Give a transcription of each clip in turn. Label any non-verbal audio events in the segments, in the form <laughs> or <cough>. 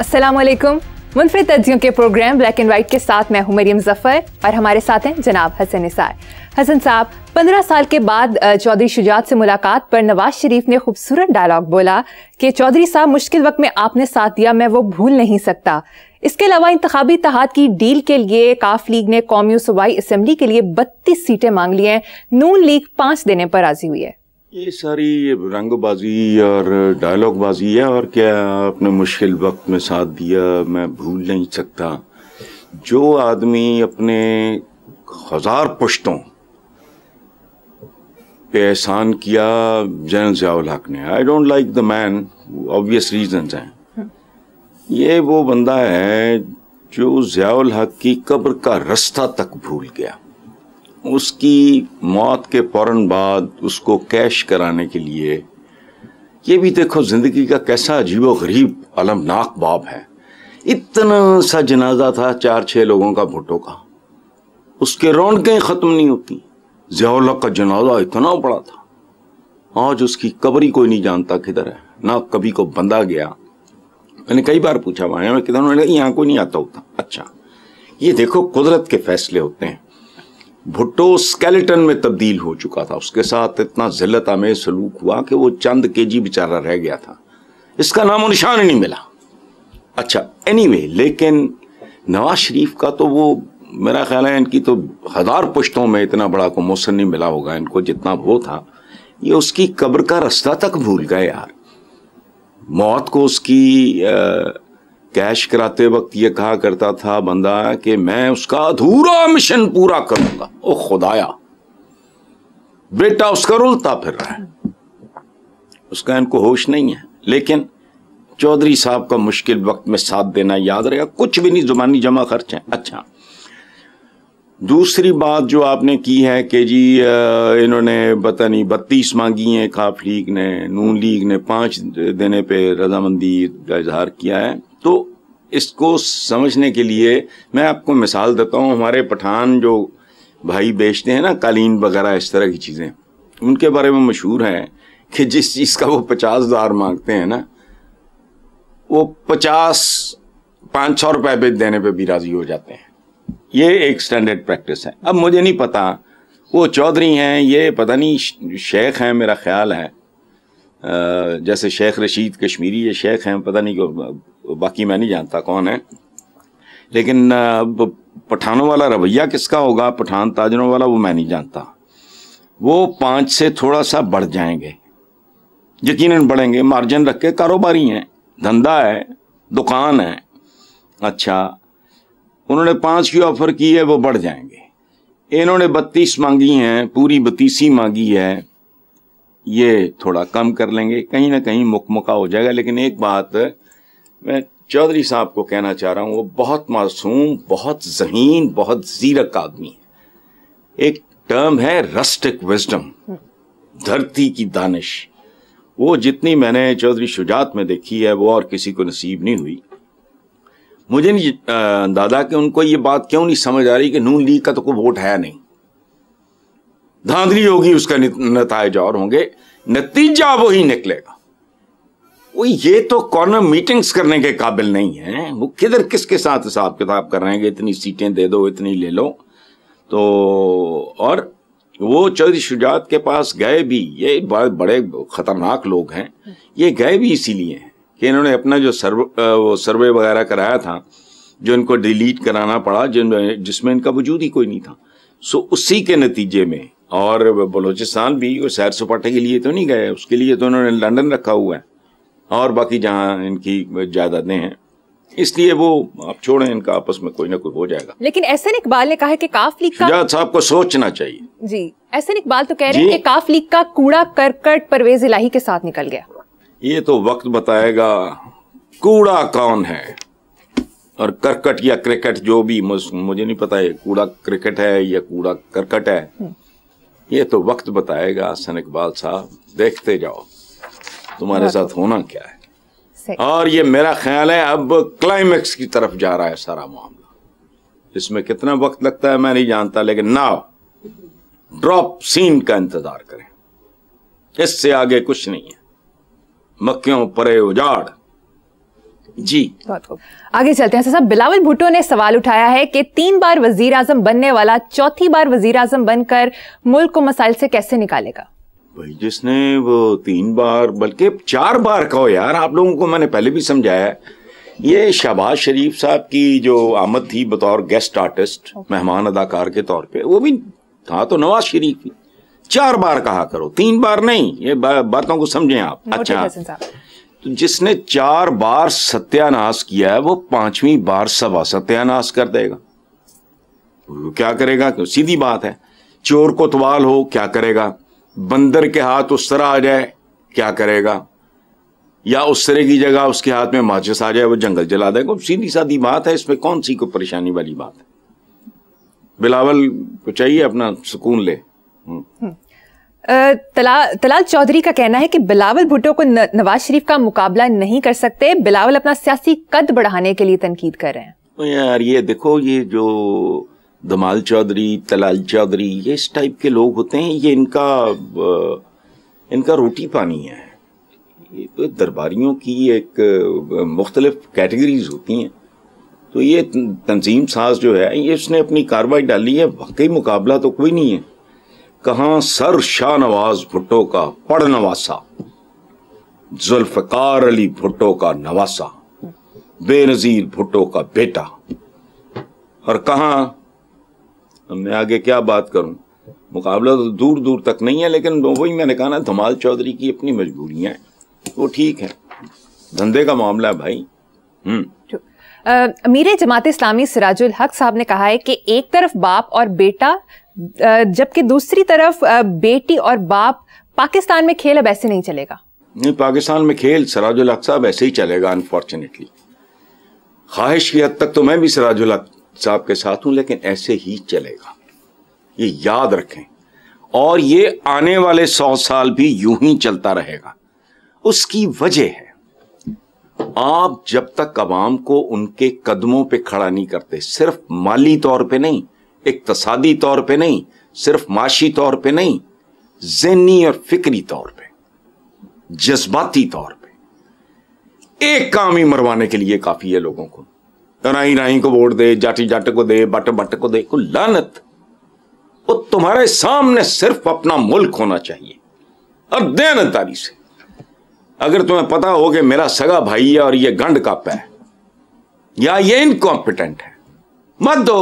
असलकुम मुनफरद तजियों के programme black and white के साथ मैं हूं मरियम जफ़र और हमारे साथ हैं जनाब हसन निसार हसन साहब पंद्रह साल के बाद चौधरी शुजात से मुलाकात पर नवाज शरीफ ने खूबसूरत डायलॉग बोला कि चौधरी साहब मुश्किल वक्त में आपने साथ दिया मैं वो भूल नहीं सकता इसके अलावा इंतबी तहत की डील के लिए काफ लीग ने कौमी सूबाई असम्बली के लिए बत्तीस सीटें मांग ली हैं नून लीग पाँच देने पर राजी हुई है ये सारी रंगबाजी और डायलॉग बाजी है और क्या आपने मुश्किल वक्त में साथ दिया मैं भूल नहीं सकता जो आदमी अपने हजार पुश्तों पे एहसान किया जनरल जयाउल हक ने I don't like the man obvious reason हैं ये वो बंदा है जो जयाल हक की कब्र का रास्ता तक भूल गया उसकी मौत के फ़ौर बाद उसको कैश कराने के लिए ये भी देखो ज़िंदगी का कैसा अजीब गरीब अलमनाक बाब है इतना सा जनाजा था चार छः लोगों का भुट्टो का उसके रौनकें ख़त्म नहीं होती जयालक का जनाजा इतना बड़ा था आज उसकी कबरी कोई नहीं जानता किधर है ना कभी को बंदा गया मैंने कई बार पूछा वहाँ किधर उन्होंने यहाँ कोई नहीं आता होता अच्छा ये देखो कुदरत के फैसले होते हैं भुट्टो स्केलेटन में तब्दील हो चुका था उसके साथ इतना जिल्लत आमेज सलूक हुआ कि वो चंद के जी बेचारा रह गया था इसका नामो निशान नहीं मिला अच्छा एनीवे anyway, लेकिन नवाज शरीफ का तो वो मेरा ख्याल है इनकी तो हज़ार पुश्तों में इतना बड़ा कमोसन नहीं मिला होगा इनको जितना वो था ये उसकी कब्र का रास्ता तक भूल गए यार मौत को उसकी आ, कैश कराते वक्त ये कहा करता था बंदा कि मैं उसका अधूरा मिशन पूरा करूंगा ओ खुदाया बेटा उसका रुलता फिर रहा है उसका इनको होश नहीं है लेकिन चौधरी साहब का मुश्किल वक्त में साथ देना याद रहेगा कुछ भी नहीं जुबानी जमा खर्च है अच्छा दूसरी बात जो आपने की है कि जी इन्होंने पता नहीं बत्तीस मांगी हैं काफ लीग ने नून लीग ने पाँच देने पे रजामंदी का इजहार किया है तो इसको समझने के लिए मैं आपको मिसाल देता हूँ हमारे पठान जो भाई बेचते हैं ना कालीन वगैरह इस तरह की चीज़ें उनके बारे में मशहूर हैं कि जिस चीज़ का वो पचास हज़ार मांगते हैं ना वो पचास पाँच सौ रुपये पे देने पे भी राज़ी हो जाते हैं ये एक स्टैंडर्ड प्रैक्टिस है अब मुझे नहीं पता वो चौधरी हैं ये पता नहीं शेख हैं मेरा ख्याल है जैसे शेख रशीद कश्मीरी ये शेख हैं पता नहीं बाकी मैं नहीं जानता कौन है लेकिन पठानों वाला रवैया किसका होगा पठान ताजरों वाला वो मैं नहीं जानता वो पाँच से थोड़ा सा बढ़ जाएंगे यकीनन बढ़ेंगे मार्जिन रख के कारोबारी हैं धंधा है दुकान है अच्छा उन्होंने पांच की ऑफर की है वो बढ़ जाएंगे इन्होंने बत्तीस मांगी हैं पूरी बत्तीसी मांगी है ये थोड़ा कम कर लेंगे कहीं ना कहीं मुकमुका हो जाएगा लेकिन एक बात मैं चौधरी साहब को कहना चाह रहा हूँ वो बहुत मासूम बहुत जहीन बहुत जीरक आदमी है एक टर्म है रस्टिक विजडम धरती की दानिश वो जितनी मैंने चौधरी शुजात में देखी है वो और किसी को नसीब नहीं हुई मुझे नहीं दादा कि उनको ये बात क्यों नहीं समझ आ रही कि नून लीग का तो कोई वोट है नहीं धांधली होगी उसका नतज और होंगे नतीजा वही निकलेगा वो ये तो कॉर्नर मीटिंग्स करने के काबिल नहीं है वो किधर किसके साथ हिसाब किताब कर रहे हैं इतनी सीटें दे दो इतनी ले लो तो और वो चौधरी शुजात के पास गए भी ये बड़े बड़े खतरनाक लोग हैं ये गए भी इसीलिए हैं कि इन्होंने अपना जो सर्वे वो सर्वे वगैरह कराया था जो इनको डिलीट कराना पड़ा जिन जिसमें इनका वजूद ही कोई नहीं था सो उसी के नतीजे में और बलूचिस्तान भी वो सैर सपाटे के लिए तो नहीं गए उसके लिए तो उन्होंने लंडन रखा हुआ है और बाकी जहाँ इनकी जायदादें हैं इसलिए वो आप छोड़ें इनका आपस में कोई ना कोई हो जाएगा लेकिन ऐसे इकबाल ने कहा है कि काफ लीग का साहब को सोचना चाहिए जी ऐसे इकबाल तो कह रहे हैं कि काफ लीग का कूड़ा करकट परवेज इलाही के साथ निकल गया ये तो वक्त बताएगा कूड़ा कौन है और करकट या क्रिकेट जो भी मुझे नहीं पता है कूड़ा क्रिकेट है या कूड़ा करकट है हम्म। ये तो वक्त बताएगा हसन इकबाल साहब देखते जाओ तुम्हारे साथ होना क्या है और ये मेरा ख्याल है अब क्लाइमेक्स की तरफ जा रहा है सारा मामला इसमें कितना वक्त लगता है मैं नहीं जानता लेकिन नाव ड्रॉप सीन का इंतजार करें इससे आगे कुछ नहीं है मक्खियों परे उजाड़ जी बहुत खूब आगे चलते हैं साहब बिलावल भुट्टो ने सवाल उठाया है कि तीन बार वजीर आजम बनने वाला चौथी बार वजीर आजम बनकर मुल्क को मसाइल से कैसे निकालेगा भाई जिसने वो तीन बार बल्कि चार बार कहो यार आप लोगों को मैंने पहले भी समझाया है ये शहबाज शरीफ साहब की जो आमद थी बतौर गेस्ट आर्टिस्ट मेहमान अदाकार के तौर पे वो भी था तो नवाज शरीफ ही चार बार कहा करो तीन बार नहीं ये बातों को समझें आप अच्छा तो जिसने चार बार सत्यानाश किया है वो पांचवी बार सवा सत्यानाश कर देगा क्या करेगा क्यों सीधी बात है चोर कोतवाल हो क्या करेगा बंदर के हाथ उस तरह आ जाए क्या करेगा या उस तरह की जगह उसके हाथ में माचिस आ जाए वो जंगल जला देगा सीधी साधी बात है इसमें कौन सी कोई परेशानी वाली बात है बिलावल को चाहिए अपना सुकून ले तला, तलाल चौधरी का कहना है कि बिलावल भुट्टो को न, नवाज शरीफ का मुकाबला नहीं कर सकते बिलावल अपना सियासी कद बढ़ाने के लिए तनकीद कर रहे हैं तो यार ये देखो ये जो धमाल चौधरी तलाल चौधरी ये इस टाइप के लोग होते हैं ये इनका इनका रोटी पानी है तो दरबारियों की एक मुख्तलिफ कैटेगरीज होती हैं तो ये तंजीम साज जो है ये उसने अपनी कार्रवाई डाली है वाकई मुकाबला तो कोई नहीं है कहा सर शाहनवाज भुट्टो का पढ़ नवासा जुल्फकार अली भुट्टो का नवासा बेनजीर भुट्टो का बेटा और कहा मैं आगे क्या बात करूं मुकाबला तो दूर दूर तक नहीं है लेकिन वही मैंने कहा ना धमाल चौधरी की अपनी मजबूरियां हैं वो ठीक है धंधे का मामला है भाई हम्म अमीर जमात इस्लामी सिराजुल हक साहब ने कहा है कि एक तरफ बाप और बेटा जबकि दूसरी तरफ बेटी और बाप पाकिस्तान में खेल अब ऐसे नहीं चलेगा नहीं पाकिस्तान में खेल सराजुल हक साहब ऐसे ही चलेगा अनफॉर्चुनेटली ख्वाहिश की हद तक तो मैं भी सराजुल हक साहब के साथ हूं लेकिन ऐसे ही चलेगा ये याद रखें और ये आने वाले सौ साल भी यूं ही चलता रहेगा उसकी वजह है आप जब तक आवाम को उनके कदमों पे खड़ा नहीं करते सिर्फ माली तौर पे नहीं इकतसादी तौर पे नहीं सिर्फ माशी तौर पे नहीं जहनी और फिक्री तौर पे जज्बाती तौर पे एक काम ही मरवाने के लिए काफी है लोगों को राई राई को वोट दे जाटी जाट को दे बट बट को दे को लानत वो तुम्हारे सामने सिर्फ अपना मुल्क होना चाहिए और दयानतदारी से अगर तुम्हें पता हो कि मेरा सगा भाई है और ये गंड का है या ये इनकॉम्पिटेंट है मत दो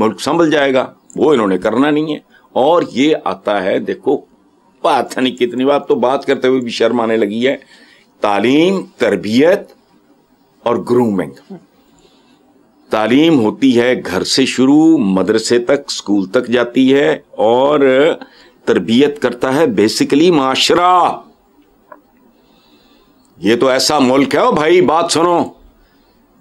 मुल्क संभल जाएगा वो इन्होंने करना नहीं है और ये आता है देखो है नहीं कितनी बात तो बात करते हुए भी शर्म आने लगी है तालीम तरबियत और ग्रूमिंग तालीम होती है घर से शुरू मदरसे तक स्कूल तक जाती है और तरबियत करता है बेसिकली माशरा ये तो ऐसा मुल्क है ओ भाई बात सुनो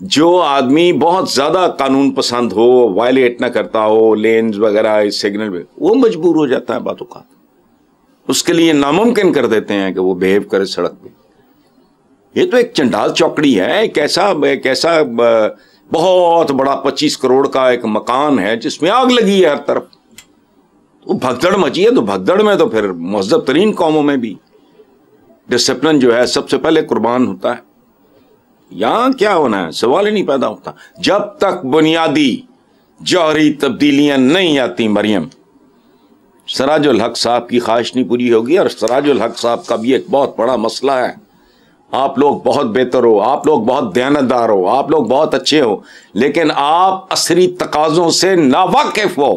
जो आदमी बहुत ज़्यादा कानून पसंद हो वायलेट ना करता हो लेंस वगैरह सिग्नल वो मजबूर हो जाता है बातों का उसके लिए नामुमकिन कर देते हैं कि वो बिहेव करे सड़क पे ये तो एक चंडाल चौकड़ी है एक ऐसा एक ऐसा बहुत बड़ा पच्चीस करोड़ का एक मकान है जिसमें आग लगी है हर तरफ तो भगदड़ मची है तो भगदड़ में तो फिर महजब तरीन कौमों में भी डिसिप्लिन जो है सबसे पहले कुर्बान होता है यहां क्या होना है सवाल ही नहीं पैदा होता जब तक बुनियादी जौहरी तब्दीलियां नहीं आती मरियम सराजुल हक साहब की ख्वाहिश नहीं पूरी होगी और सराजुल हक साहब का भी एक बहुत बड़ा मसला है आप लोग बहुत बेहतर हो आप लोग बहुत दयानतदार हो आप लोग बहुत अच्छे हो लेकिन आप असरी तकाजों से नावाकिफ हो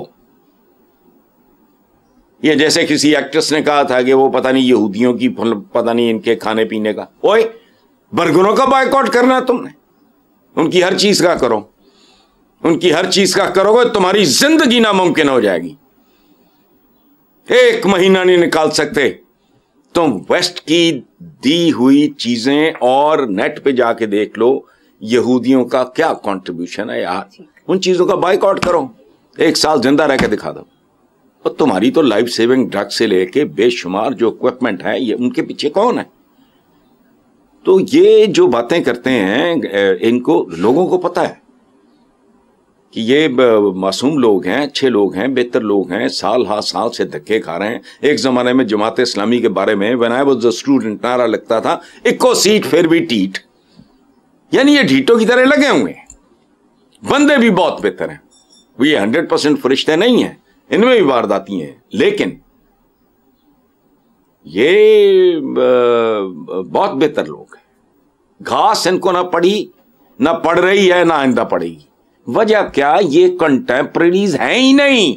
ये जैसे किसी एक्ट्रेस ने कहा था कि वो पता नहीं यहूदियों की पता नहीं इनके खाने पीने का ओए बर्गरों का बायकॉट करना तुमने उनकी हर चीज का करो उनकी हर चीज का करोगे तुम्हारी जिंदगी नामुमकिन हो जाएगी एक महीना नहीं निकाल सकते तुम वेस्ट की दी हुई चीजें और नेट पे जाके देख लो यहूदियों का क्या कंट्रीब्यूशन है यार उन चीजों का बाइकआउट करो एक साल जिंदा रह के दिखा दो और तुम्हारी तो लाइफ सेविंग ड्रग से लेके बेशुमार जो इक्विपमेंट है ये उनके पीछे कौन है तो ये जो बातें करते हैं इनको लोगों को पता है कि ये मासूम लोग हैं अच्छे लोग हैं बेहतर लोग हैं साल हा साल से धक्के खा रहे हैं एक ज़माने में जमात इस्लामी के बारे में when I was a student नारा लगता था इक्को सीट फिर भी टीट यानी ये ढीटों की तरह लगे हुए हैं बंदे भी बहुत बेहतर हैं वो ये हंड्रेड परसेंट फरिश्ते नहीं हैं इनमें भी वारदाती हैं लेकिन ये बहुत बेहतर लोग हैं घास इनको ना पड़ी ना पड़ रही है ना आइंदा पड़ेगी वजह क्या ये कंटेम्प्रेरीज हैं ही नहीं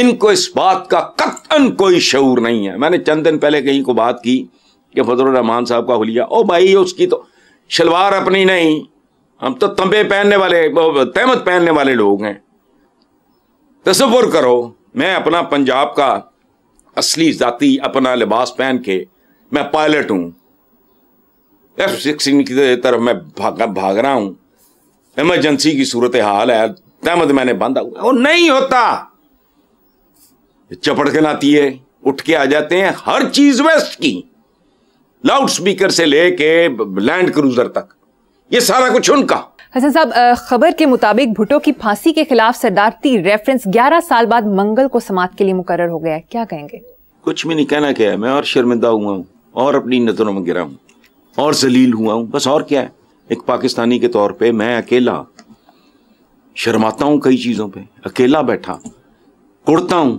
इनको इस बात का कतन कोई शऊर नहीं है मैंने चंद दिन पहले कहीं को बात की कि रहमान साहब का हुलिया ओ भाई उसकी तो शलवार अपनी नहीं हम तो तंबे पहनने वाले तहमत पहनने वाले लोग हैं तस्वुर करो मैं अपना पंजाब का असली जाती अपना लिबास पहन के मैं पायलट हूं एफ सिक्सटीन की तरफ मैं भाग, भाग रहा हूं इमरजेंसी की सूरत हाल है तहमद मैंने बांधा हुआ वो नहीं होता चपड़ के नाती है उठ के आ जाते हैं हर चीज वेस्ट की लाउड स्पीकर से लेके लैंड क्रूजर तक ये सारा कुछ उनका हसन साहब खबर के मुताबिक भुटो की फांसी के खिलाफ सरदारती रेफरेंस 11 साल बाद मंगल को समाप्त के लिए मुकर हो गया है क्या कहेंगे कुछ भी नहीं कहना क्या है मैं और शर्मिंदा हुआ हूँ और अपनी नजरों में गिरा हूँ और जलील हुआ हूँ बस और क्या है एक पाकिस्तानी के तौर पर मैं अकेला शर्माता हूँ कई चीज़ों पर अकेला बैठा कुड़ता हूँ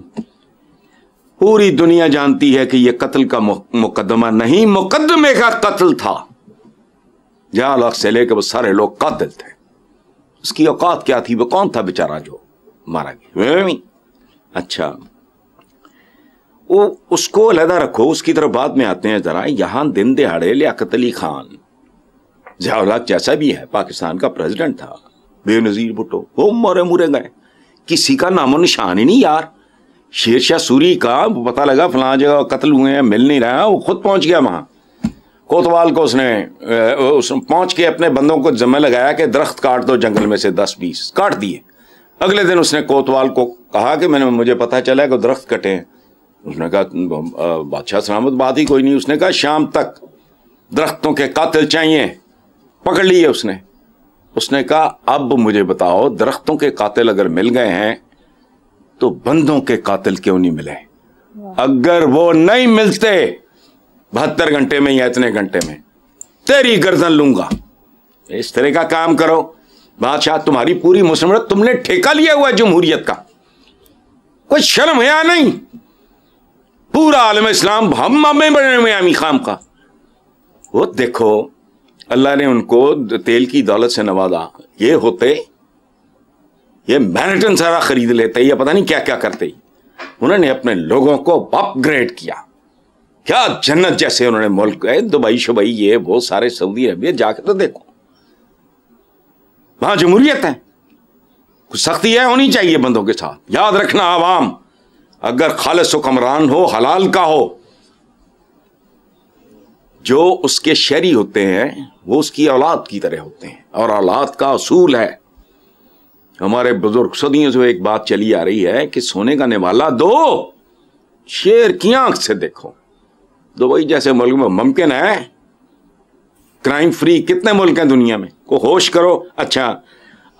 पूरी दुनिया जानती है कि यह कत्ल का मुकदमा नहीं मुकदमे का कत्ल था जहां अलग से लेकर वो सारे लोग कातिल थे उसकी औकात क्या थी वो कौन था बेचारा जो मारा गया हम्म। अच्छा वो उसको अलहदा रखो उसकी तरफ बाद में आते हैं जरा यहां दिन दिहाड़े लियाकत अली खान जयाउलाक जैसा भी है पाकिस्तान का प्रेसिडेंट था बेनजीर भुट्टो वो मोरे मुरे गए किसी का नामो निशान ही नहीं यार शेरशाह सूरी का पता लगा फला जगह कत्ल हुए हैं मिल नहीं रहा वो खुद पहुंच गया वहां कोतवाल को उसने उस पहुंच के अपने बंदों को जमे लगाया कि दरख्त काट दो जंगल में से दस बीस काट दिए अगले दिन उसने कोतवाल को कहा कि मैंने मुझे पता चला कि दरख्त कटे हैं उसने कहा बादशाह सलामत बात ही कोई नहीं उसने कहा शाम तक दरख्तों के कातिल चाहिए पकड़ लिए उसने उसने कहा अब मुझे बताओ दरख्तों के कातिल अगर मिल गए हैं तो बंदों के कातिल क्यों नहीं मिले अगर वो नहीं मिलते बहत्तर घंटे में या इतने घंटे में तेरी गर्दन लूंगा इस तरह का काम करो बादशाह तुम्हारी पूरी मुसमरत तुमने ठेका लिया हुआ जमहूरियत का कोई शर्म है या नहीं पूरा आलम इस्लाम हम हमें बने हुए आमी खाम का वो देखो अल्लाह ने उनको तेल की दौलत से नवाजा ये होते ये मैनटन सारा खरीद लेते ये पता नहीं क्या क्या करते उन्होंने अपने लोगों को अपग्रेड किया क्या जन्नत जैसे उन्होंने मुल्क है दुबई शुबई ये वो सारे सऊदी अरबिया जाके तो देखो वहां जमहूरियत है कुछ सख्ती है होनी चाहिए बंदों के साथ याद रखना आवाम अगर खालस हुक्मरान हो हलाल का हो जो उसके शहरी होते हैं वो उसकी औलाद की तरह होते हैं और औलाद का असूल है हमारे बुजुर्ग सदियों से एक बात चली आ रही है कि सोने का निवाला दो शेर की आंख से देखो दुबई तो जैसे मुल्क में मुमकिन है क्राइम फ्री कितने मुल्क हैं दुनिया में को होश करो अच्छा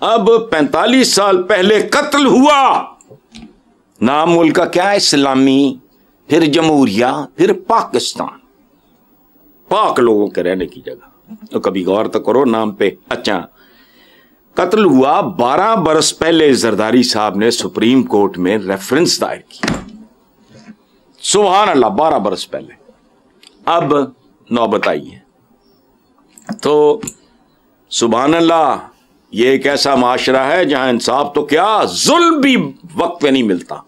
अब 45 साल पहले कत्ल हुआ नाम मुल्क का क्या है इस्लामी फिर जमहूरिया फिर पाकिस्तान पाक लोगों के रहने की जगह तो कभी गौर तो करो नाम पे अच्छा कत्ल हुआ 12 बरस पहले जरदारी साहब ने सुप्रीम कोर्ट में रेफरेंस दायर किया सुबह अल्लाह बारह बरस पहले अब नौबत आई है तो सुबह अल्लाह ये एक ऐसा माशरा है जहां इंसाफ तो क्या जुल भी वक्त पे नहीं मिलता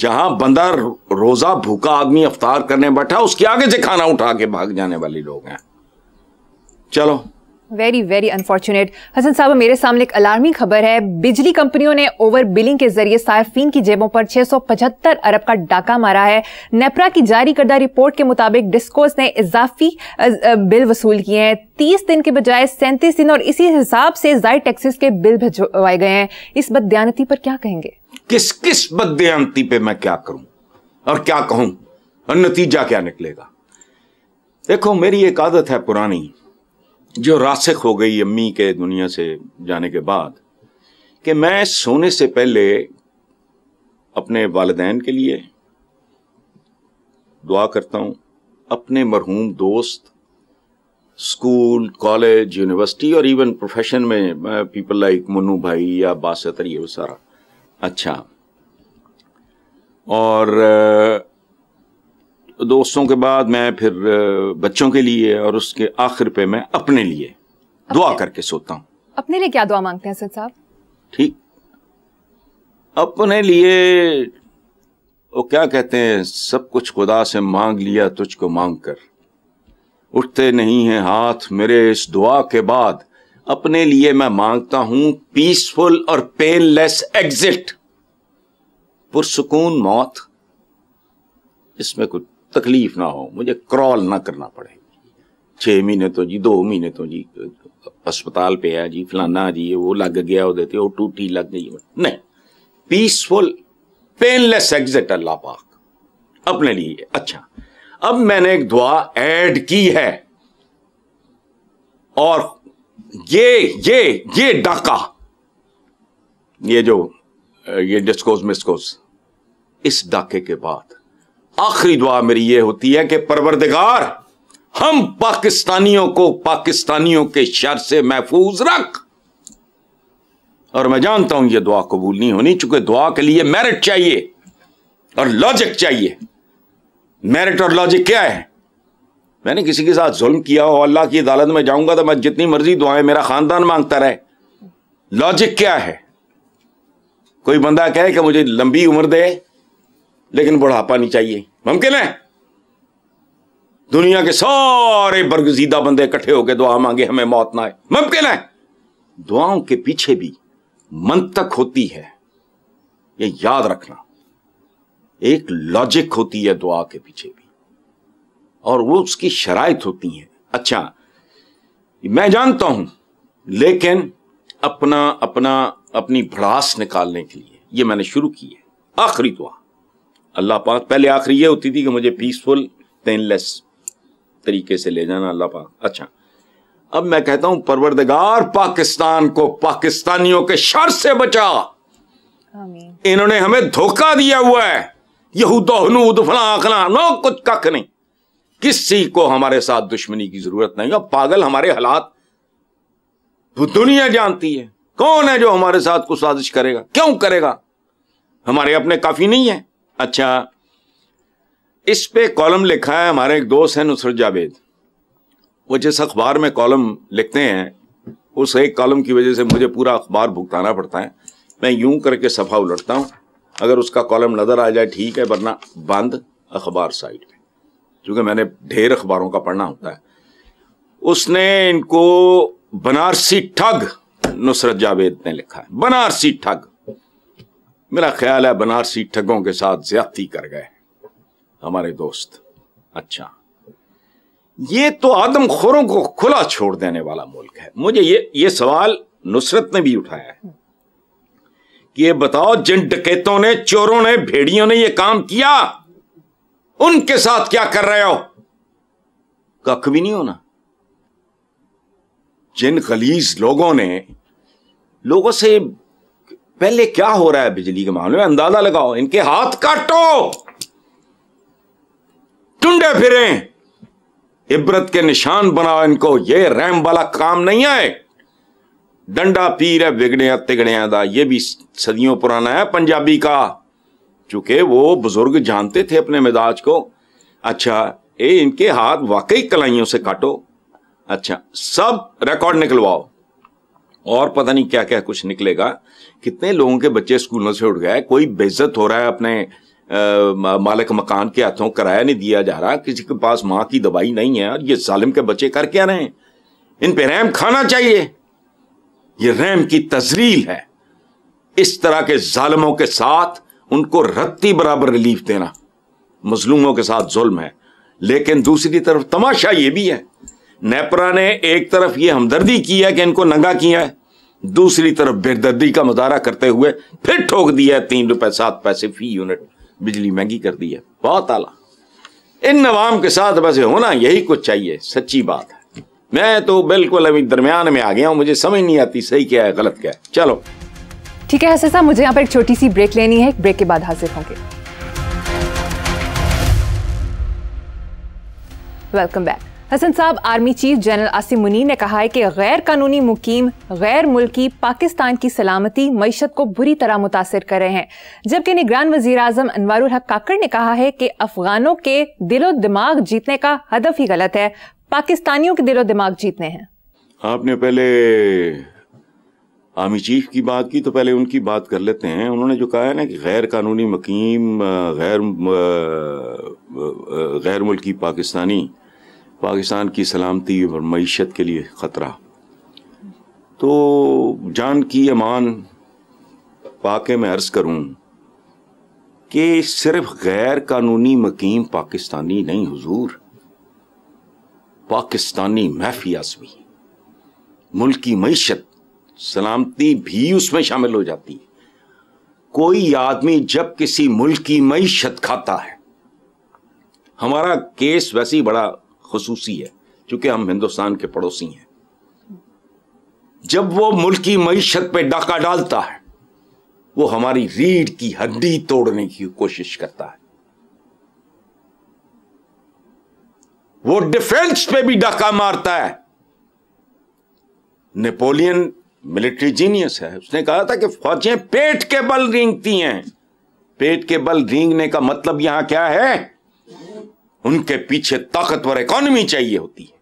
जहां बंदा रोजा भूखा आदमी अफ्तार करने बैठा उसके आगे से खाना उठा के भाग जाने वाले लोग हैं चलो वेरी वेरी अनफॉर्चुनेट हसन साहब मेरे सामने एक अलार्मी खबर है बिजली कंपनियों ने ओवर बिलिंग के जरिए सार्फिन की जेबों पर 675 अरब का डाका मारा है नेपरा की जारी करदा रिपोर्ट के मुताबिक डिस्कोस ने इजाफी बिल वसूल किए हैं 30 दिन के बजाय सैंतीस दिन और इसी हिसाब से जाय टैक्सेस के बिल भिजवाए गए हैं इस बदती पर क्या कहेंगे किस किस बदयानती पे मैं क्या करूं और क्या कहूं और नतीजा क्या निकलेगा देखो मेरी एक आदत है पुरानी जो रासख हो गई अम्मी के दुनिया से जाने के बाद कि मैं सोने से पहले अपने वालदेन के लिए दुआ करता हूं अपने मरहूम दोस्त स्कूल कॉलेज यूनिवर्सिटी और इवन प्रोफेशन में पीपल लाइक मनु भाई या बासतर ये वो सारा अच्छा और दोस्तों के बाद मैं फिर बच्चों के लिए और उसके आखिर पे मैं अपने लिए दुआ करके सोता हूँ अपने लिए क्या दुआ मांगते हैं सर साहब ठीक अपने लिए वो क्या कहते हैं सब कुछ खुदा से मांग लिया तुझको मांग कर उठते नहीं हैं हाथ मेरे इस दुआ के बाद अपने लिए मैं मांगता हूं पीसफुल और पेनलेस एग्जिट पुरसकून मौत इसमें कुछ तकलीफ ना हो मुझे क्रॉल ना करना पड़े छह महीने तो जी दो महीने तो जी अस्पताल पे है जी फलाना जी वो लग गया वो टूटी लग गई नहीं पीसफुल पेनलेस एग्जिट अल्लाह पाक अपने लिए अच्छा अब मैंने एक दुआ ऐड की है और ये ये ये डाका ये जो ये डिस्कोस मिस्कोस इस डाके के बाद आखिरी दुआ मेरी यह होती है कि परवरदिगार हम पाकिस्तानियों को पाकिस्तानियों के शर से महफूज रख और मैं जानता हूं यह दुआ कबूल नहीं होनी चूंकि दुआ के लिए मेरिट चाहिए और लॉजिक चाहिए मेरिट और लॉजिक क्या है मैंने किसी के साथ जुल्म किया हो अल्लाह की अदालत में जाऊंगा तो मैं जितनी मर्जी दुआएं मेरा खानदान मांगता रहे लॉजिक क्या है कोई बंदा कहे कि मुझे लंबी उम्र दे लेकिन बुढ़ापा नहीं चाहिए मुमकिन है दुनिया के सारे बरगजीदा बंदे इकट्ठे होकर दुआ मांगे हमें मौत ना आए मुमकिन है दुआओं के पीछे भी मंतक होती है ये याद रखना एक लॉजिक होती है दुआ के पीछे भी और वो उसकी शराय होती है अच्छा मैं जानता हूं लेकिन अपना अपना अपनी भड़ास निकालने के लिए ये मैंने शुरू की है आखिरी दुआ अल्लाह पाक पहले आखिरी ये होती थी कि मुझे पीसफुल पेनलेस तरीके से ले जाना अल्लाह पाक अच्छा अब मैं कहता हूं परवरदगार पाकिस्तान को पाकिस्तानियों के शर से बचा इन्होंने हमें धोखा दिया हुआ है यहूद फला आखना नो कुछ कख नहीं किसी को हमारे साथ दुश्मनी की जरूरत नहीं है पागल हमारे हालात दुनिया जानती है कौन है जो हमारे साथ कुछ साजिश करेगा क्यों करेगा हमारे अपने काफी नहीं है अच्छा इस पे कॉलम लिखा है हमारे एक दोस्त हैं नुसरत जावेद वो जिस अखबार में कॉलम लिखते हैं उस एक कॉलम की वजह से मुझे पूरा अखबार भुगताना पड़ता है मैं यूं करके सफ़ा उलटता हूं अगर उसका कॉलम नज़र आ जाए ठीक है वरना बंद अखबार साइड में क्योंकि मैंने ढेर अखबारों का पढ़ना होता है उसने इनको बनारसी ठग नुसरत जावेद ने लिखा है बनारसी ठग मेरा ख्याल है बनारसी ठगों के साथ ज्यादती कर गए हमारे दोस्त अच्छा ये तो आदम खोरों को खुला छोड़ देने वाला मुल्क है मुझे ये ये सवाल नुसरत ने भी उठाया है कि ये बताओ जिन डकैतों ने चोरों ने भेड़ियों ने ये काम किया उनके साथ क्या कर रहे हो कख भी नहीं होना जिन खलीज लोगों ने लोगों से पहले क्या हो रहा है बिजली के मामले में अंदाजा लगाओ इनके हाथ काटो टुंडे फिरे इबरत के निशान बनाओ इनको ये रैम वाला काम नहीं आए डंडा पीर है बिगड़े तिगड़े दा ये भी सदियों पुराना है पंजाबी का चूंकि वो बुजुर्ग जानते थे अपने मिजाज को अच्छा ए इनके हाथ वाकई कलाइयों से काटो अच्छा सब रिकॉर्ड निकलवाओ और पता नहीं क्या क्या कुछ निकलेगा कितने लोगों के बच्चे स्कूलों से उठ गए कोई बेइज्जत हो रहा है अपने आ, मालिक मकान के हाथों किराया नहीं दिया जा रहा किसी के पास माँ की दवाई नहीं है और ये जालिम के बच्चे कर क्या रहे हैं इन पे रैम खाना चाहिए ये रैम की तजरील है इस तरह के जालिमों के साथ उनको रत्ती बराबर रिलीफ देना मजलूमों के साथ जुल्म है लेकिन दूसरी तरफ तमाशा ये भी है नेपरा ने एक तरफ ये हमदर्दी की है कि इनको नंगा किया है दूसरी तरफ बेदर्दी का मुजाहरा करते हुए फिर ठोक दिया तीन रुपए सात पैसे फी यूनिट बिजली महंगी कर दी है बहुत आला इन नवाम के साथ बस होना यही कुछ चाहिए सच्ची बात है मैं तो बिल्कुल अभी दरमियान में आ गया हूँ मुझे समझ नहीं आती सही क्या है गलत क्या है चलो ठीक है हसन साहब मुझे यहाँ पर एक छोटी सी ब्रेक लेनी है ब्रेक के बाद हाजिर होंगे वेलकम बैक हसन साहब army chief General Asim Munir ने कहा है कि गैर कानूनी मुकीम गैर मुल्की पाकिस्तान की सलामती मीशत को बुरी तरह मुतासर कर रहे हैं जबकि निगरान वजीर अजम अनवर हक काकड़ ने कहा है कि अफगानों के दिलो दिमाग जीतने का हदफ ही गलत है पाकिस्तानियों के दिलो दिमाग जीतने हैं आपने पहले आर्मी चीफ की बात की तो पहले उनकी बात कर लेते हैं उन्होंने जो कहा है ना कि गैर कानूनी मकीम गैर गैर मुल्की पाकिस्तानी पाकिस्तान की सलामती और मीशत के लिए ख़तरा तो जान की अमान पाके मैं अर्ज़ करूं कि सिर्फ गैर कानूनी मकीम पाकिस्तानी नहीं हुजूर पाकिस्तानी महफियास भी मुल्क की मीशत सलामती भी उसमें शामिल हो जाती है कोई आदमी जब किसी मुल्क की मीशत खाता है हमारा केस वैसे ही बड़ा खसूसी है क्योंकि हम हिंदुस्तान के पड़ोसी हैं जब वो मुल्क की मीशत पे डाका डालता है वो हमारी रीढ़ की हड्डी तोड़ने की कोशिश करता है वो डिफेंस पे भी डाका मारता है नेपोलियन मिलिट्री जीनियस है उसने कहा था कि फौजें पेट के बल रींगती हैं पेट के बल रींगने का मतलब यहां क्या है उनके पीछे ताकतवर इकॉनमी चाहिए होती है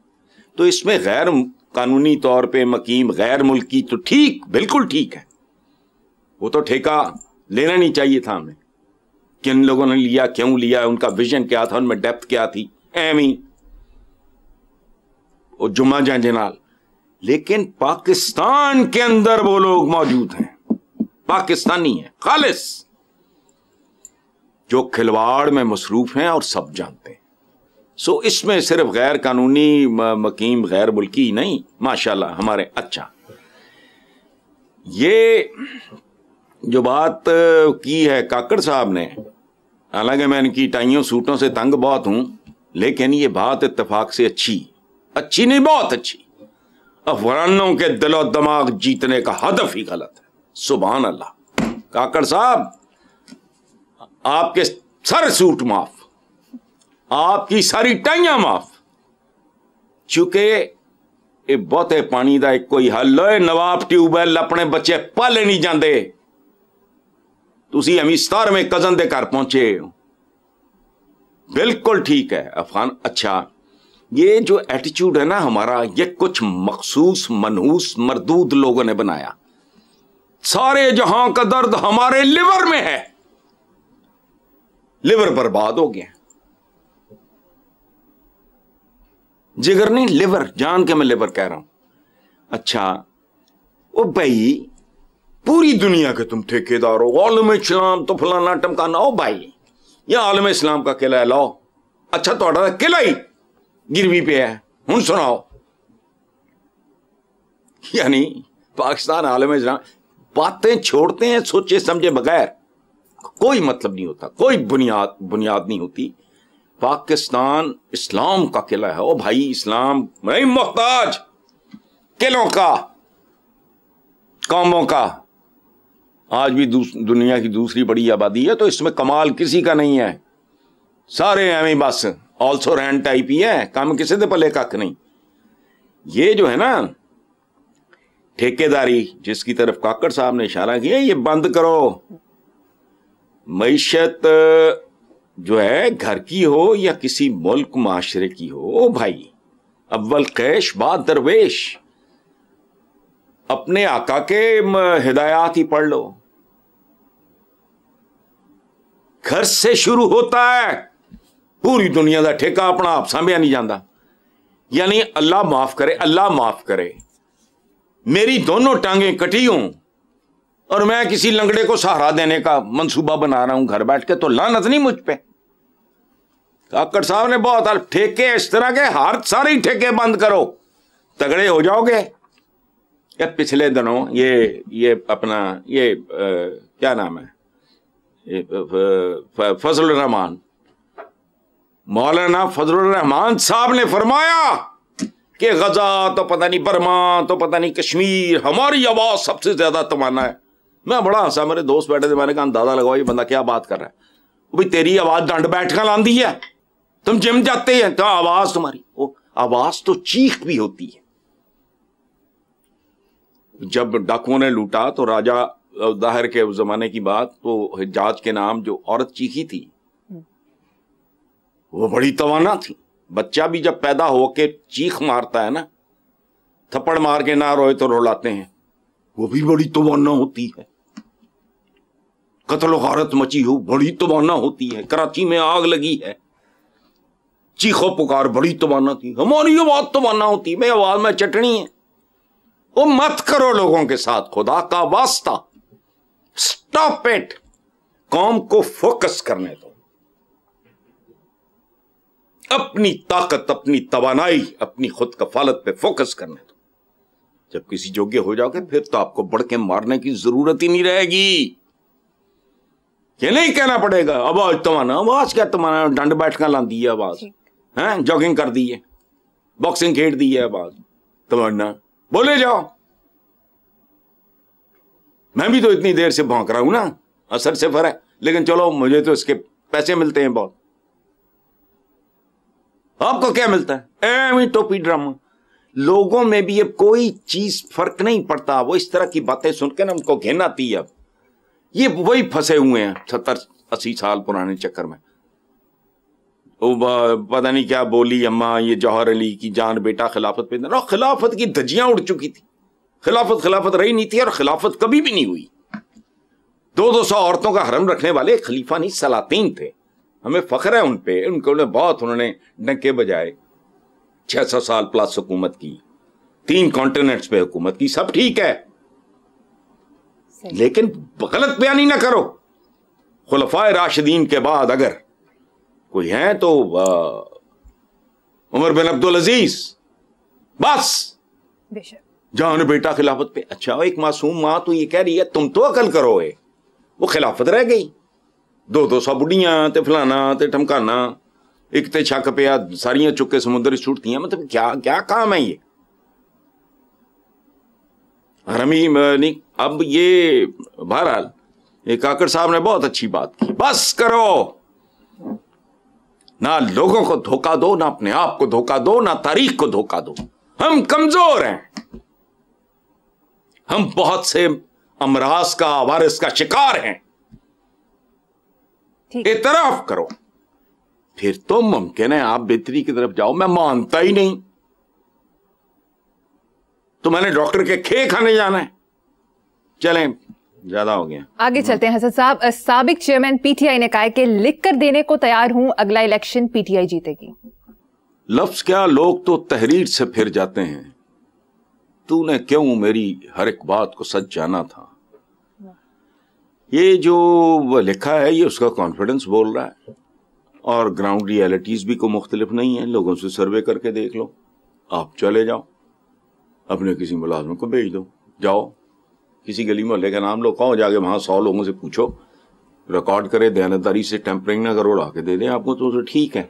तो इसमें गैर कानूनी तौर पे मकीम गैर मुल्की तो ठीक बिल्कुल ठीक है वो तो ठेका लेना नहीं चाहिए था हमें किन लोगों ने लिया क्यों लिया उनका विजन क्या था उनमें डेप्थ क्या थी एम ही और जुमा जहां जनाल लेकिन पाकिस्तान के अंदर वो लोग मौजूद हैं पाकिस्तानी हैं खालिश जो खिलवाड़ में मसरूफ हैं और सब जानते हैं सो इसमें सिर्फ गैर कानूनी मकीम गैर मुल्की नहीं माशाल्लाह हमारे अच्छा ये जो बात की है काकड़ साहब ने हालांकि मैं इनकी टाइयों सूटों से तंग बहुत हूं लेकिन ये बात इतफाक से अच्छी अच्छी नहीं बहुत अच्छी अफगानों के दिलो दिमाग जीतने का हदफ ही गलत है सुबहान अल्लाह काकड़ साहब आपके सर सूट माफ आपकी सारी टाइया माफ चूंकि ये बहुते पानी का एक ही हल है नवाब ट्यूबवैल अपने बच्चे पाले नहीं जाते ਤੁਸੀਂ सतारवें कजन के घर पहुंचे बिल्कुल ठीक है अफगान अच्छा ये जो एटीट्यूड है ना हमारा ये कुछ मखसूस मनहूस मरदूद लोगों ने बनाया सारे जहां का दर्द हमारे लिवर में है लिवर बर्बाद हो गया जिगर नहीं लिवर जान के मैं लिवर कह रहा हूं अच्छा ओ भाई पूरी दुनिया के तुम ठेकेदार हो आलम इस्लाम तो फलाना टमकाना हो भाई यह आलम इस्लाम का किला है लाओ अच्छा थोड़ा किला ही गिरवी पे है हूं सुनाओ यानी पाकिस्तान आलम इस्लाम बातें छोड़ते हैं सोचे समझे बगैर कोई मतलब नहीं होता कोई बुनियाद बुनियाद नहीं होती पाकिस्तान इस्लाम का किला है ओ भाई इस्लाम नहीं मोहताज किलों का कौमों का आज भी दुनिया की दूसरी बड़ी आबादी है तो इसमें कमाल किसी का नहीं है सारे एवं बस ऑल्सो रैन टाइप ही है काम किसी दे पले कख नहीं ये जो है ना ठेकेदारी जिसकी तरफ काकड़ साहब ने इशारा किया ये बंद करो मीशत जो है घर की हो या किसी मुल्क माशरे की हो ओ भाई अव्वल कैश बाद दरवेश अपने आका के हिदायत ही पढ़ लो घर से शुरू होता है पूरी दुनिया का ठेका अपना आप सामभ्या नहीं जाता यानी अल्लाह माफ करे अल्लाह माफ करे मेरी दोनों टांगें कटी हूं और मैं किसी लंगड़े को सहारा देने का मंसूबा बना रहा हूं घर बैठ के तो लानत नहीं मुझ पे काकड़ साहब ने बहुत ठेके इस तरह के हर सारे ठेके बंद करो तगड़े हो जाओगे या पिछले दिनों ये ये अपना ये आ, क्या नाम है फजल रहमान मौलाना फजल रहमान साहब ने फरमाया कि गजा तो पता नहीं बर्मा तो पता नहीं कश्मीर हमारी आवाज सबसे ज्यादा तमाना है मैं बड़ा हंसा मेरे दोस्त बैठे थे मैंने कहा अंदाजा लगाओ ये बंदा क्या बात कर रहा है भाई तेरी आवाज डंड बैठका लादी है तुम जिम जाते हैं तो आवाज तुम्हारी वो आवाज तो चीख भी होती है जब डाकुओं ने लूटा तो राजा दाहिर के उस जमाने की बात तो हिजाज के नाम जो औरत चीखी थी वो बड़ी तवाना थी बच्चा भी जब पैदा होके चीख मारता है ना थप्पड़ मार के ना रोए तो रोलाते हैं वो भी बड़ी तवाना होती है कतलो गारत मची हो बड़ी तबाना होती है कराची में आग लगी है चीखो पुकार बड़ी तबाना थी हमारी आवाज तबाना होती है आवाज में चटनी है वो मत करो लोगों के साथ खुदा का वास्ता स्टॉप इट कौम को फोकस करने दो अपनी ताकत अपनी तवानाई अपनी खुद कफालत पे फोकस करने दो जब किसी योग्य हो जाओगे फिर तो आपको बढ़ के मारने की जरूरत ही नहीं रहेगी ये नहीं कहना पड़ेगा अब आज तुम्हारा आवाज क्या तुम्हारा डंड ला दी है आवाज है जॉगिंग कर दी है बॉक्सिंग खेल दी है आवाज तमन्ना बोले जाओ मैं भी तो इतनी देर से भौंक रहा हूं ना असर से फर है लेकिन चलो मुझे तो इसके पैसे मिलते हैं बहुत आपको क्या मिलता है एवं टोपी ड्रामा लोगों में भी अब कोई चीज फर्क नहीं पड़ता वो इस तरह की बातें सुनकर ना उनको घेन आती है अब ये वही फंसे हुए हैं सत्तर अस्सी साल पुराने चक्कर में पता नहीं क्या बोली अम्मा ये जौहर अली की जान बेटा खिलाफत पे और खिलाफत की धजियां उड़ चुकी थी खिलाफत खिलाफत रही नहीं थी और खिलाफत कभी भी नहीं हुई दो दो सौ औरतों का हरम रखने वाले खलीफा नहीं सलातीन थे हमें फख्र है उन पे उनको उन्हें बहुत उन्होंने डंके बजाए छह सौ साल प्लस हुकूमत की तीन कॉन्टिनेंट्स पे हुकूमत की सब ठीक है लेकिन गलत बयानी ना करो खुलफा राशिदीन के बाद अगर कोई है तो उमर बिन अब्दुल अजीज बस जान बेटा खिलाफत पे अच्छा एक मासूम मां तो ये कह रही है तुम तो अकल करो है वो खिलाफत रह गई दो दो सौ बुढ़िया ते फलाना ते ठमकाना एक ते छक पिया सारिया चुके समुद्र हैं मतलब क्या क्या काम है ये हरमी नहीं अब ये बहरहाल ये काकड़ साहब ने बहुत अच्छी बात की बस करो ना लोगों को धोखा दो ना अपने आप को धोखा दो ना तारीख को धोखा दो हम कमजोर हैं हम बहुत से अमराज का वारिस का शिकार हैं इतराफ करो फिर तो मुमकिन है आप बेहतरी की तरफ जाओ मैं मानता ही नहीं तो मैंने डॉक्टर के खे खाने जाना है चलें ज्यादा हो गया आगे चलते हैं हसन साहब सबक चेयरमैन पीटीआई ने कहा कि लिख कर देने को तैयार हूं अगला इलेक्शन पीटीआई जीतेगी लफ्ज क्या लोग तो तहरीर से फिर जाते हैं तूने क्यों मेरी हर एक बात को सच जाना था ये जो लिखा है ये उसका कॉन्फिडेंस बोल रहा है और ग्राउंड रियलिटीज भी को मुख्तलिफ नहीं है लोगों से सर्वे करके देख लो आप चले जाओ अपने किसी मुलाजम को भेज दो जाओ किसी गली मोहल्ले का नाम लो कहो जाके वहां सौ लोगों से पूछो रिकॉर्ड करे दयानदारी से टेम्परिंग ना करो ला के दे दें आपको तो ठीक है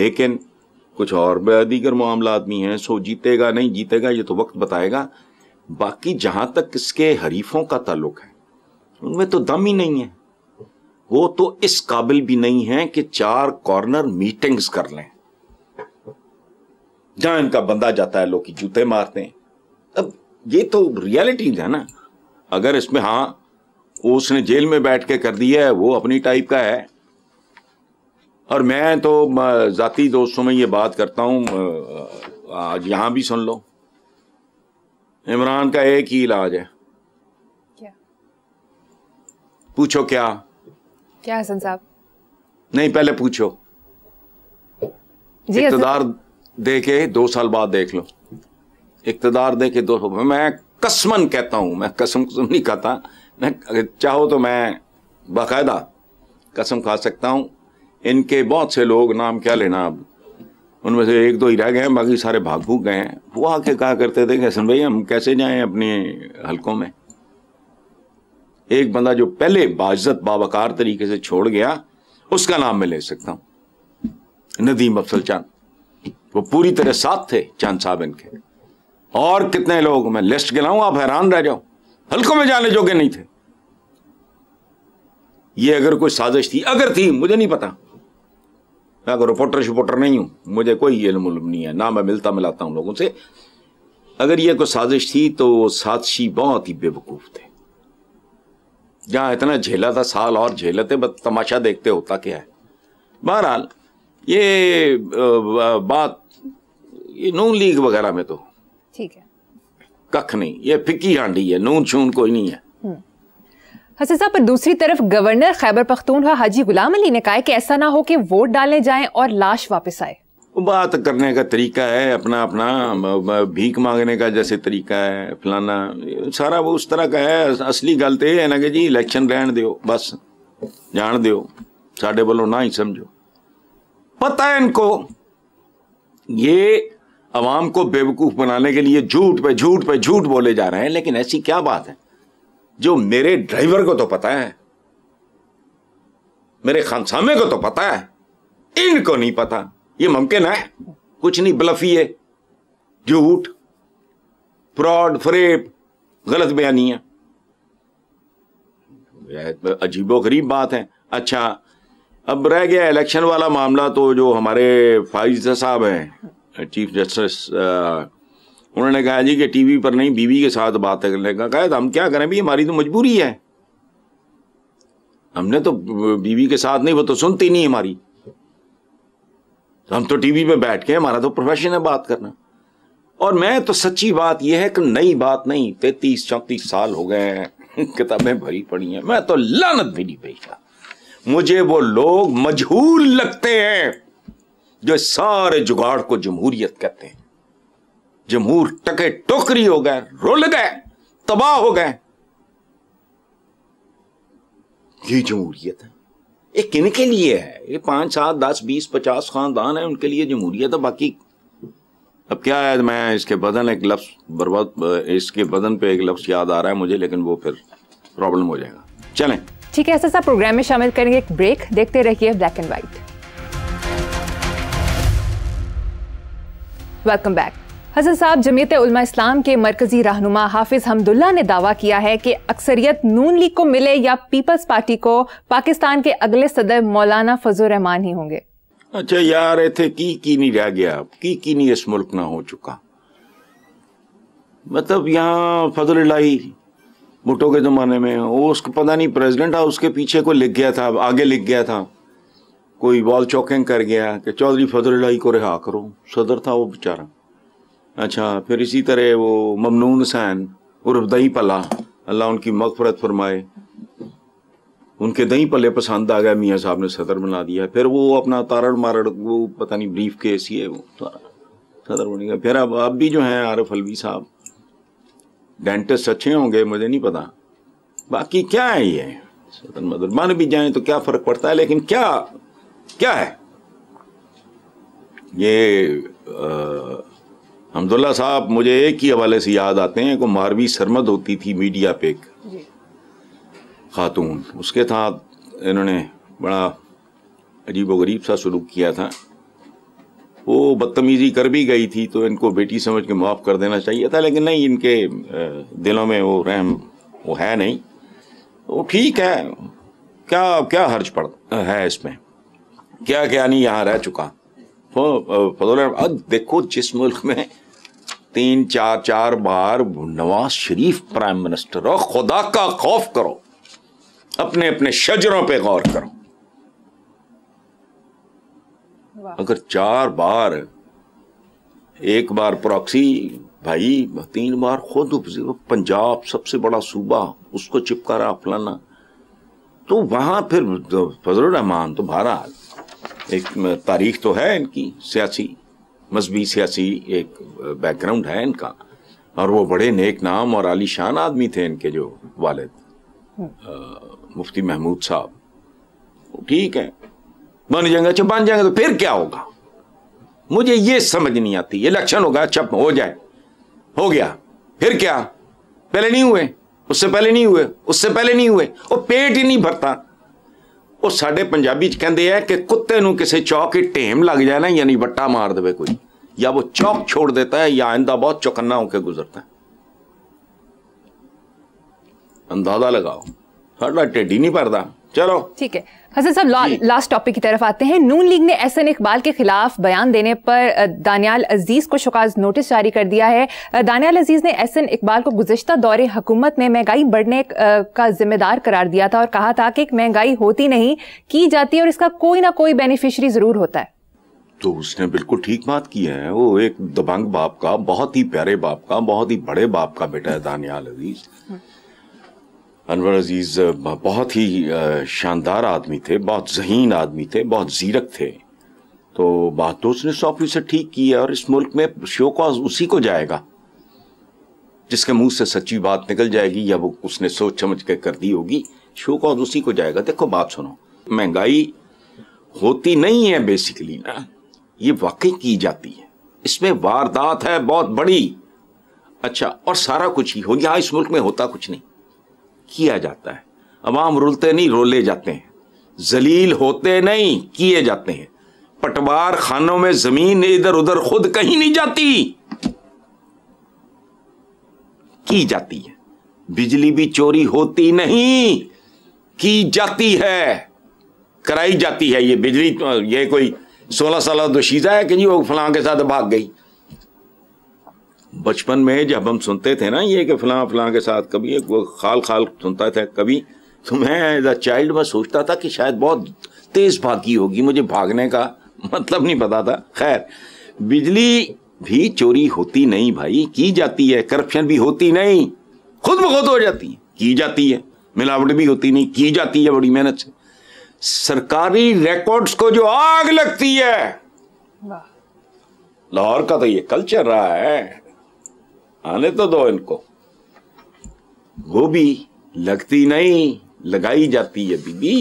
लेकिन कुछ और दीगर मामला आदमी हैं सो जीतेगा नहीं जीतेगा ये तो वक्त बताएगा बाकी जहां तक इसके हरीफों का ताल्लुक है उनमें तो दम ही नहीं है वो तो इस काबिल भी नहीं है कि चार कॉर्नर मीटिंग्स कर लें जहां इनका बंदा जाता है लोग जूते मारते हैं अब ये तो रियलिटी है ना अगर इसमें हाँ उसने जेल में बैठ के कर दिया है वो अपनी टाइप का है और मैं तो ज़ाती दोस्तों में ये बात करता हूँ आज यहाँ भी सुन लो इमरान का एक ही इलाज है क्या पूछो क्या क्या हसन साहब नहीं पहले पूछो इकतदार दे के दो साल बाद देख लो इकतदार देखे दो मैं कसमन कहता हूं मैं कसम कसम नहीं खाता मैं चाहो तो मैं बाकायदा कसम खा सकता हूं इनके बहुत से लोग नाम क्या लेना अब उनमें से एक दो ही रह गए हैं बाकी सारे भाग भूक गए हैं वो आके कहा करते थे कि हसन भाई हम कैसे जाएं अपने हलकों में एक बंदा जो पहले बाजत बाबाकार तरीके से छोड़ गया उसका नाम मैं ले सकता हूं नदीम अफसल चांद वो पूरी तरह साथ थे चांद साहब इनके और कितने लोग मैं लिस्ट गिनाऊं आप हैरान रह जाओ हल्कों में जाने जोगे नहीं थे ये अगर कोई साजिश थी अगर थी मुझे नहीं पता मैं अगर रिपोर्टर शिपोर्टर नहीं हूं मुझे कोई इल्म उल्म नहीं है ना मैं मिलता मिलाता हूं लोगों से अगर ये कोई साजिश थी तो वो साजिशी बहुत ही बेवकूफ थे जहां इतना झेला था साल और झेलते बस तमाशा देखते होता क्या है बहरहाल ये बात ये नून लीग वगैरह में तो कख नहीं ये फिक्की हांडी है नून छून कोई नहीं है हम्म। हसन साहब पर दूसरी तरफ गवर्नर खैबर पख्तूनवा हाजी गुलाम अली ने कहा कि ऐसा ना हो कि वोट डालने जाएं और लाश वापस आए बात करने का तरीका है अपना अपना भीख मांगने का जैसे तरीका है फलाना सारा वो उस तरह का है असली गल तो यह है ना कि जी इलेक्शन रहन दो बस जान दो साढ़े वालों ना ही समझो पता है इनको ये आवाम को बेवकूफ़ बनाने के लिए झूठ पे झूठ पे झूठ बोले जा रहे हैं लेकिन ऐसी क्या बात है जो मेरे ड्राइवर को तो पता है मेरे खानसामे को तो पता है इनको नहीं पता ये मुमकिन है कुछ नहीं ब्लफी है झूठ फ्रॉड फ्रेप गलत बयानियां अजीबो गरीब बात है अच्छा अब रह गया इलेक्शन वाला मामला तो जो हमारे फाइज साहब हैं चीफ uh, जस्टिस uh, उन्होंने कहा जी कि टीवी पर नहीं बीवी के साथ बात करने का कहा तो हम क्या करें भाई हमारी तो मजबूरी है हमने तो बीवी के साथ नहीं वो तो सुनती नहीं हमारी तो हम तो टीवी पे बैठ के हमारा तो प्रोफेशन है बात करना और मैं तो सच्ची बात यह है कि नई बात नहीं तैतीस चौंतीस साल हो गए हैं <laughs> किताबें भरी पड़ी हैं मैं तो लानत भी नहीं भेजा मुझे वो लोग मजहूल लगते हैं जो सारे जुगाड़ को जमहूरियत कहते हैं जमहूर टके टोकरी हो गए रुल गए तबाह हो गए ये जमहूरियत है ये किन के लिए है ये पांच सात दस बीस पचास खानदान है उनके लिए जमहूरियत है बाकी अब क्या है मैं इसके बदन एक लफ्स बर्बाद इसके बदन पे एक लफ्स याद आ रहा है मुझे लेकिन वो फिर प्रॉब्लम हो जाएगा चलें ठीक है ऐसा प्रोग्राम में शामिल करेंगे एक ब्रेक देखते रहिए black and white welcome back हजर साहब जमीत उलमा इस्लाम के मरकजी रहनुमा हाफिज हमदुल्ला ने दावा किया है कि अक्सरियत नून लीग को मिले या पीपल्स पार्टी को पाकिस्तान के अगले सदर मौलाना फजल रहमान ही होंगे अच्छा यार थे की की नहीं रह गया की की नहीं इस मुल्क ना हो चुका मतलब यहाँ फजल लाई भुटो के ज़माने में उसको पता नहीं प्रेसिडेंट था उसके पीछे को लिख गया था आगे लिख गया था कोई वॉल चौकिंग कर गया कि चौधरी फजलुल्लाही को रिहा करो सदर था वो बेचारा अच्छा फिर इसी तरह वो ममनून हसैन उर्फ दही पला अल्लाह उनकी मगफरत फरमाए उनके दही पले पसंद आ गया मियाँ साहब ने सदर बना दिया फिर वो अपना तारड़ मारड़ वो पता नहीं ब्रीफ के ऐसी है वो सदर बन गया फिर अब अब भी जो हैं आरफ अलवी साहब डेंटिस्ट अच्छे होंगे मुझे नहीं पता बाकी क्या है ये सदर मदर मान भी जाए तो क्या फ़र्क पड़ता है लेकिन क्या क्या है ये हमदुल्ला साहब मुझे एक ही हवाले से याद आते हैं को मारवी सरमद होती थी मीडिया पे एक खातून उसके साथ इन्होंने बड़ा अजीब व गरीब सा सलूक किया था वो बदतमीज़ी कर भी गई थी तो इनको बेटी समझ के माफ़ कर देना चाहिए था लेकिन नहीं इनके दिलों में वो रहम वो है नहीं वो ठीक है क्या क्या हर्ज पड़ है इसमें क्या क्या नहीं यहां रह चुका अब देखो जिस मुल्क में तीन चार चार बार नवाज शरीफ प्राइम मिनिस्टर हो खुदा का खौफ करो अपने अपने शजरों पे गौर करो अगर चार बार एक बार प्रॉक्सी भाई तीन बार खुद पंजाब सबसे बड़ा सूबा उसको चिपका रहा फलाना तो वहां फिर फजल रहमान तो बहरहाल एक तारीख तो है इनकी सियासी मजहबी सियासी एक बैकग्राउंड है इनका और वो बड़े नेक नाम और आलीशान आदमी थे इनके जो वालिद मुफ्ती महमूद साहब ठीक है बन जाएंगे अच्छा बन जाएंगे तो फिर क्या होगा मुझे ये समझ नहीं आती इलेक्शन होगा अच्छा हो जाए हो गया फिर क्या पहले नहीं हुए उससे पहले नहीं हुए उससे पहले नहीं हुए और पेट ही नहीं भरता ਉਹ ਸਾਡੇ ਪੰਜਾਬੀ ਚ ਕਹਿੰਦੇ ਆ ਕਿ ਕੁੱਤੇ ਨੂੰ ਕਿਸੇ ਚੌਕ 'ਤੇ ਢੇਮ ਲੱਗ ਜਾਏ ਨਾ ਯਾਨੀ ਵੱਟਾ ਮਾਰ या वो चौक छोड़ देता है या आइंदा बहुत चौकन्ना होकर गुजरता है अंदाजा लगाओ साढ़ा ढेडी नहीं भरता चलो ठीक है हसन साहब लास्ट टॉपिक की तरफ आते हैं नून लीग ने एहसन इकबाल के खिलाफ बयान देने पर दानियाल अजीज को शुकाज नोटिस जारी कर दिया है दानियाल अजीज ने एन इकबाल को गुजशत दौरे हुकूमत में महंगाई बढ़ने का जिम्मेदार करार दिया था और कहा था कि महंगाई होती नहीं की जाती है और इसका कोई ना कोई बेनिफिशरी जरूर होता है तो उसने बिल्कुल ठीक बात की है वो एक दबंग बाप का बहुत ही प्यारे बाप का बहुत ही बड़े बाप का बेटा है दानियाल अजीज अनवर अजीज़ बहुत ही शानदार आदमी थे बहुत जहीन आदमी थे बहुत ज़ीरक थे तो बात तो उसने सौ फीसद ठीक की है और इस मुल्क में शो उसी को जाएगा जिसके मुंह से सच्ची बात निकल जाएगी या वो उसने सोच समझ के कर दी होगी शो उसी को जाएगा देखो बात सुनो महंगाई होती नहीं है बेसिकली ना ये वाकई की जाती है इसमें वारदात है बहुत बड़ी अच्छा और सारा कुछ ही हो यहां इस मुल्क में होता कुछ नहीं किया जाता है अवाम रुलते नहीं रोले जाते हैं जलील होते नहीं किए जाते हैं पटवार खानों में जमीन इधर उधर खुद कहीं नहीं जाती की जाती है बिजली भी चोरी होती नहीं की जाती है कराई जाती है ये बिजली ये कोई सोलह साल दोशीजा है कि जी वो फलां के साथ भाग गई बचपन में जब हम सुनते थे ना ये कि फलां फलां के साथ कभी वो खाल खाल सुनता था कभी तो मैं एज अ चाइल्ड में सोचता था कि शायद बहुत तेज़ भागी होगी मुझे भागने का मतलब नहीं पता था खैर बिजली भी चोरी होती नहीं भाई की जाती है करप्शन भी होती नहीं खुद ब खुद हो जाती है की जाती है मिलावट भी होती नहीं की जाती है बड़ी मेहनत से सरकारी रिकॉर्ड्स को जो आग लगती है लाहौर का तो ये कल्चर रहा है आने तो दो इनको वो भी लगती नहीं लगाई जाती है दीदी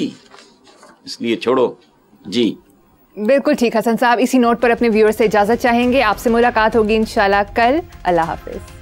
इसलिए छोड़ो जी बिल्कुल ठीक हसन साहब इसी नोट पर अपने व्यूअर्स से इजाजत चाहेंगे आपसे मुलाकात होगी इंशाल्लाह कल अल्लाह हाफिज